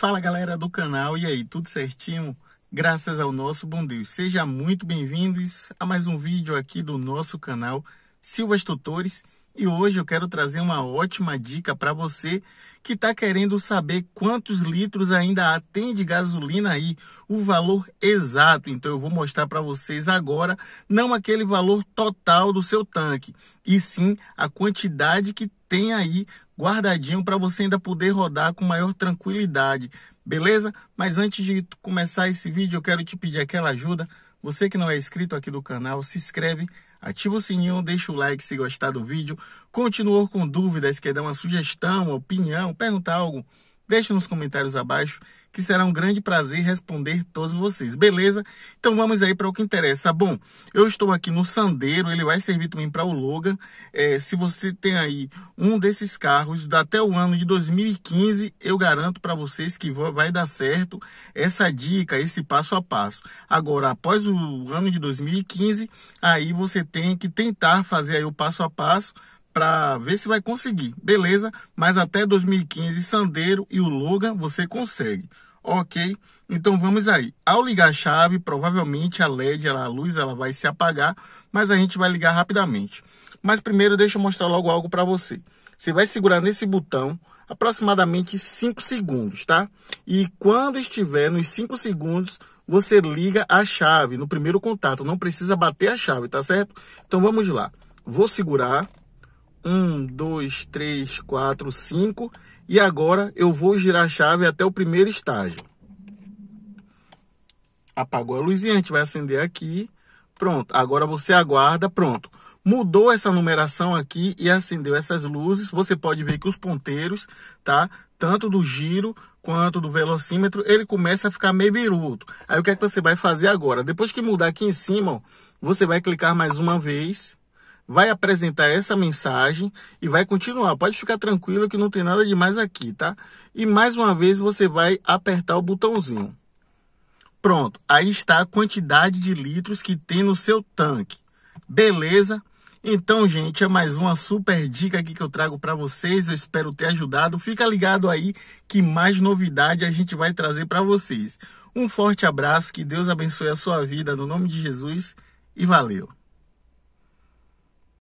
Fala galera do canal, e aí, tudo certinho? Graças ao nosso bom Deus. Seja muito bem-vindos a mais um vídeo aqui do nosso canal Silvas Tutores. E hoje eu quero trazer uma ótima dica para você que está querendo saber quantos litros ainda tem de gasolina aí, o valor exato. Então eu vou mostrar para vocês agora, não aquele valor total do seu tanque, e sim a quantidade que tem aí guardadinho para você ainda poder rodar com maior tranquilidade, beleza? Mas antes de começar esse vídeo, eu quero te pedir aquela ajuda. Você que não é inscrito aqui do canal, se inscreve, ativa o sininho, deixa o like se gostar do vídeo. Continuou com dúvidas, quer dar uma sugestão, opinião, perguntar algo? Deixa nos comentários abaixo que será um grande prazer responder todos vocês, beleza? Então vamos aí para o que interessa. Bom, eu estou aqui no Sandeiro, ele vai servir também para o Logan. É, se você tem aí um desses carros até o ano de 2015, eu garanto para vocês que vai dar certo essa dica, esse passo a passo. Agora, após o ano de 2015, aí você tem que tentar fazer aí o passo a passo para ver se vai conseguir, beleza? Mas até 2015, Sandeiro e o Logan você consegue. Ok, então vamos aí. Ao ligar a chave, provavelmente a LED, ela, a luz, ela vai se apagar, mas a gente vai ligar rapidamente. Mas primeiro deixa eu mostrar logo algo para você. Você vai segurar nesse botão aproximadamente 5 segundos, tá? E quando estiver nos 5 segundos, você liga a chave no primeiro contato, não precisa bater a chave, tá certo? Então vamos lá. Vou segurar um, dois, três, quatro, cinco. E agora eu vou girar a chave até o primeiro estágio. Apagou a luzinha, a gente vai acender aqui. Pronto, agora você aguarda, pronto. Mudou essa numeração aqui e acendeu essas luzes. Você pode ver que os ponteiros, tá? Tanto do giro quanto do velocímetro, ele começa a ficar meio biruto. Aí o que é que você vai fazer agora? Depois que mudar aqui em cima, ó, você vai clicar mais uma vez vai apresentar essa mensagem e vai continuar. Pode ficar tranquilo que não tem nada de mais aqui, tá? E mais uma vez você vai apertar o botãozinho. Pronto, aí está a quantidade de litros que tem no seu tanque. Beleza? Então, gente, é mais uma super dica aqui que eu trago para vocês. Eu espero ter ajudado. Fica ligado aí que mais novidade a gente vai trazer para vocês. Um forte abraço, que Deus abençoe a sua vida no nome de Jesus e valeu.